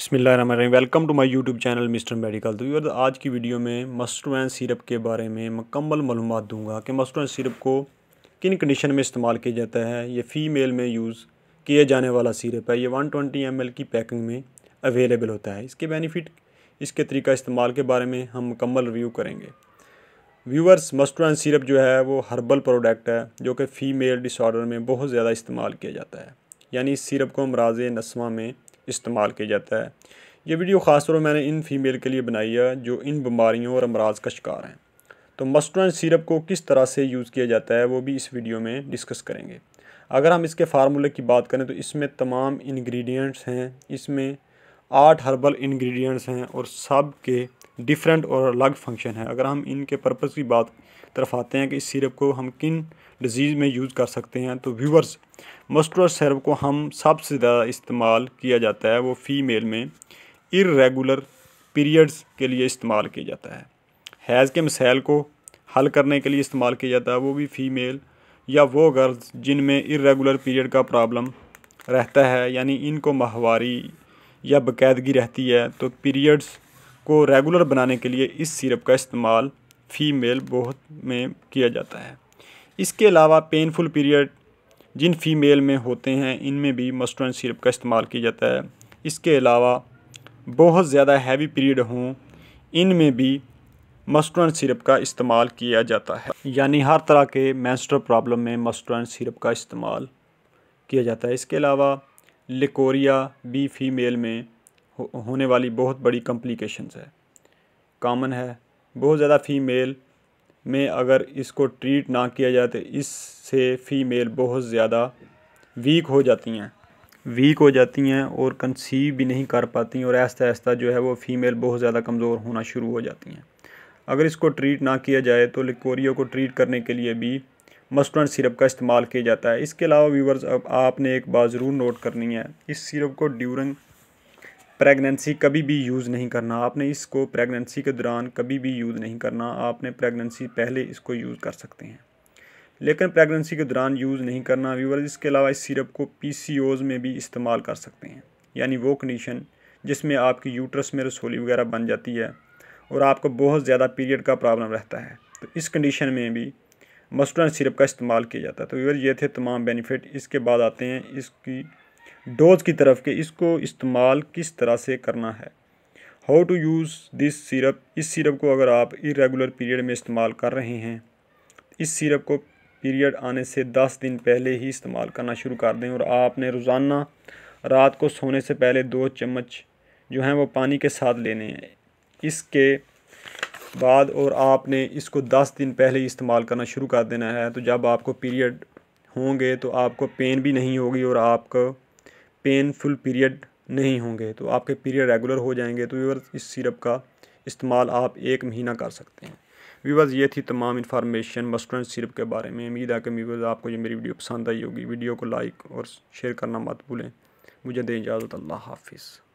बसमिल welcome to my YouTube channel mister medical तो व्यवर आज की वीडियो में एंड सिरप के बारे में मकम्मल मालूम दूंगा कि एंड सिरप को किन कंडीशन में इस्तेमाल किया जाता है ये फ़ीमेल में यूज़ किया जाने वाला सिरप है ये 120 ट्वेंटी की पैकिंग में अवेलेबल होता है इसके बेनिफिट इसके तरीका इस्तेमाल के बारे में हम मुकम्मल रिव्यू करेंगे व्यूअर्स एंड सिरप जो है वो हर्बल प्रोडक्ट है जो कि फ़ीमेल डिसऑर्डर में बहुत ज़्यादा इस्तेमाल किया जाता है यानी इस सिरप को राज नस्मा में इस्तेमाल किया जाता है ये वीडियो ख़ासतौर पर मैंने इन फीमेल के लिए बनाई है जो इन बीमारियों और अमराज का शिकार हैं तो मस्टरन सिरप को किस तरह से यूज़ किया जाता है वो भी इस वीडियो में डिस्कस करेंगे अगर हम इसके फार्मूले की बात करें तो इसमें तमाम इंग्रेडिएंट्स हैं इसमें आठ हर्बल इंग्रेडिएंट्स हैं और सब के डिफरेंट और अलग फंक्शन है अगर हम इनके पर्पज़ की बात तरफ आते हैं कि इस सिरप को हम किन डिजीज़ में यूज़ कर सकते हैं तो व्यूवर्स मस्टर सिरप को हम सबसे ज़्यादा इस्तेमाल किया जाता है वो फ़ीमेल में इरेगुलर पीरियड्स के लिए इस्तेमाल किया जाता है हैज़ के मसाइल को हल करने के लिए इस्तेमाल किया जाता है वो भी फ़ीमेल या वो गर्ल्स जिनमें इरेगुलर पीरियड का प्रॉब्लम रहता है यानी इनको माहवारी या बकायदगी रहती है तो पीरियड्स को रेगुलर बनाने के लिए इस सिरप का इस्तेमाल फ़ीमेल बहुत में किया जाता है इसके अलावा पेनफुल पीरियड जिन फीमेल में होते हैं इनमें भी मस्टर्न सिरप का इस्तेमाल किया जाता है इसके अलावा बहुत ज़्यादा हैवी पीरियड हों इनमें भी मस्टर्न सिरप का इस्तेमाल किया जाता है यानी हर तरह के मैंस्ट्रल प्रॉब्लम में मस्टर्न सिरप का इस्तेमाल किया जाता है इसके अलावा लिकोरिया भी फीमेल में हो, होने वाली बहुत बड़ी कम्प्लिकेशन है कॉमन है बहुत ज़्यादा फीमेल में अगर इसको ट्रीट ना किया जाए तो इससे फ़ीमेल बहुत ज़्यादा वीक हो जाती हैं वीक हो जाती हैं और कंसीव भी नहीं कर पाती और ऐसा ऐसा जो है वो फ़ीमेल बहुत ज़्यादा कमज़ोर होना शुरू हो जाती हैं अगर इसको ट्रीट ना किया जाए तो लिकोरियो को ट्रीट करने के लिए भी मस्टर्न सिरप का इस्तेमाल किया जाता है इसके अलावा व्यूवर्स अब आपने एक बात ज़रूर नोट करनी है इस सिरप को ड्यूरिंग प्रेगनेंसी कभी भी यूज़ नहीं करना आपने इसको प्रेगनेंसी के दौरान कभी भी यूज़ नहीं करना आपने प्रेगनेंसी पहले इसको यूज़ कर सकते हैं लेकिन प्रेगनेंसी के दौरान यूज़ नहीं करना व्यूवर इसके अलावा इस सिरप को पी में भी इस्तेमाल कर सकते हैं यानी वो कंडीशन जिसमें आपकी यूट्रस में रसोली वगैरह बन जाती है और आपको बहुत ज़्यादा पीरियड का प्रॉब्लम रहता है तो इस कंडीशन में भी मस्टर्न सिरप का इस्तेमाल किया जाता है तो व्यवर ये थे तमाम बेनिफिट इसके बाद आते हैं इसकी डोज की तरफ के इसको इस्तेमाल किस तरह से करना है how to use this syrup इस सिरप को अगर आप इरेगुलर पीरियड में इस्तेमाल कर रहे हैं इस सिरप को पीरियड आने से दस दिन पहले ही इस्तेमाल करना शुरू कर दें और आपने रोज़ाना रात को सोने से पहले दो चम्मच जो हैं वो पानी के साथ लेने हैं इसके बाद और आपने इसको दस दिन पहले ही इस्तेमाल करना शुरू कर देना है तो जब आपको पीरियड होंगे तो आपको पेन भी नहीं होगी और आपको पेनफुल पीरियड नहीं होंगे तो आपके पीरियड रेगुलर हो जाएंगे तो व्यूवर्स इस सिरप का इस्तेमाल आप एक महीना कर सकते हैं व्यूवर्स ये थी तमाम इन्फॉर्मेशन मस्टर्न सिरप के बारे में उम्मीद है कि व्यूवर्स आपको ये मेरी वीडियो पसंद आई होगी वीडियो को लाइक और शेयर करना मत भूलें मुझे दें इजाज़त अल्लाह हाफिज़